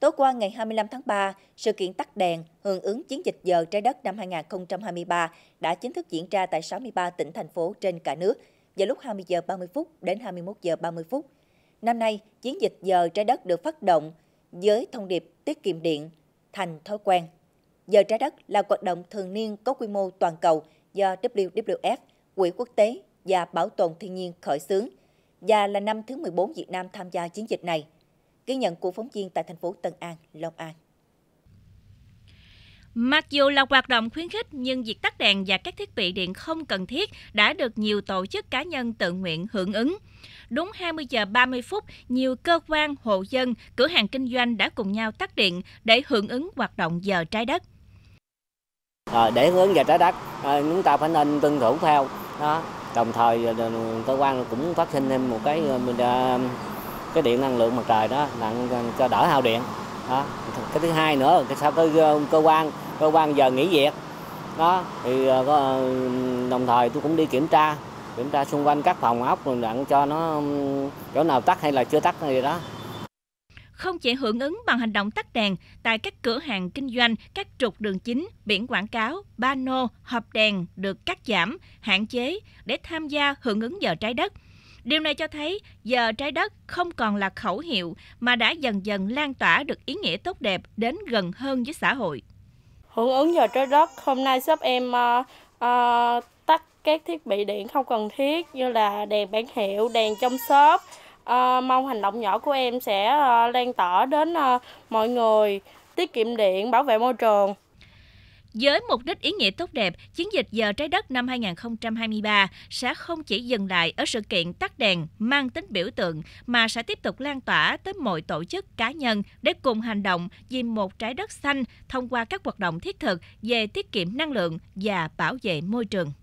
Tối qua ngày 25 tháng 3, sự kiện tắt đèn hưởng ứng chiến dịch giờ trái đất năm 2023 đã chính thức diễn ra tại 63 tỉnh thành phố trên cả nước vào lúc 20 giờ 30 phút đến 21 giờ 30 phút. Năm nay, chiến dịch giờ trái đất được phát động với thông điệp tiết kiệm điện thành thói quen. Giờ trái đất là hoạt động thường niên có quy mô toàn cầu do WWF, Quỹ quốc tế và Bảo tồn thiên nhiên khởi xướng và là năm thứ 14 Việt Nam tham gia chiến dịch này. Ghi nhận của phóng viên tại thành phố Tân An, Long An. Mặc dù là hoạt động khuyến khích nhưng việc tắt đèn và các thiết bị điện không cần thiết đã được nhiều tổ chức cá nhân tự nguyện hưởng ứng. Đúng 20 giờ 30 phút, nhiều cơ quan, hộ dân, cửa hàng kinh doanh đã cùng nhau tắt điện để hưởng ứng hoạt động giờ trái đất. À, để ứng giờ trái đất, à, chúng ta phải nên tuân thủ theo. Đó. Đồng thời à, cơ quan cũng phát sinh thêm một cái à, mình, à, cái điện năng lượng mặt trời đó nặng cho đỡ hao điện đó. cái thứ hai nữa là sao cái ờ, cơ quan cơ quan giờ nghỉ việc đó thì ờ, có ờ, đồng thời tôi cũng đi kiểm tra kiểm tra xung quanh các phòng ốc rồi đặng cho nó chỗ nào tắt hay là chưa tắt gì đó không chỉ hưởng ứng bằng hành động tắt đèn tại các cửa hàng kinh doanh, các trục đường chính, biển quảng cáo, bano, hộp đèn được cắt giảm, hạn chế để tham gia hưởng ứng giờ trái đất Điều này cho thấy giờ trái đất không còn là khẩu hiệu mà đã dần dần lan tỏa được ý nghĩa tốt đẹp đến gần hơn với xã hội. Hưởng ứng giờ trái đất, hôm nay shop em uh, uh, tắt các thiết bị điện không cần thiết như là đèn bán hiệu, đèn trong shop. Uh, mong hành động nhỏ của em sẽ uh, lan tỏa đến uh, mọi người tiết kiệm điện, bảo vệ môi trường. Với mục đích ý nghĩa tốt đẹp, chiến dịch giờ trái đất năm 2023 sẽ không chỉ dừng lại ở sự kiện tắt đèn mang tính biểu tượng mà sẽ tiếp tục lan tỏa tới mọi tổ chức cá nhân để cùng hành động vì một trái đất xanh thông qua các hoạt động thiết thực về tiết kiệm năng lượng và bảo vệ môi trường.